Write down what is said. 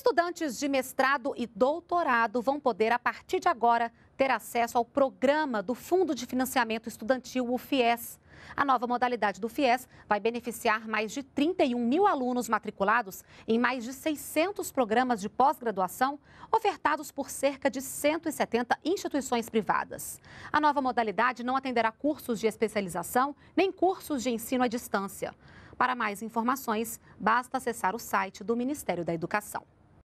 Estudantes de mestrado e doutorado vão poder, a partir de agora, ter acesso ao programa do Fundo de Financiamento Estudantil, o FIES. A nova modalidade do FIES vai beneficiar mais de 31 mil alunos matriculados em mais de 600 programas de pós-graduação ofertados por cerca de 170 instituições privadas. A nova modalidade não atenderá cursos de especialização nem cursos de ensino à distância. Para mais informações, basta acessar o site do Ministério da Educação.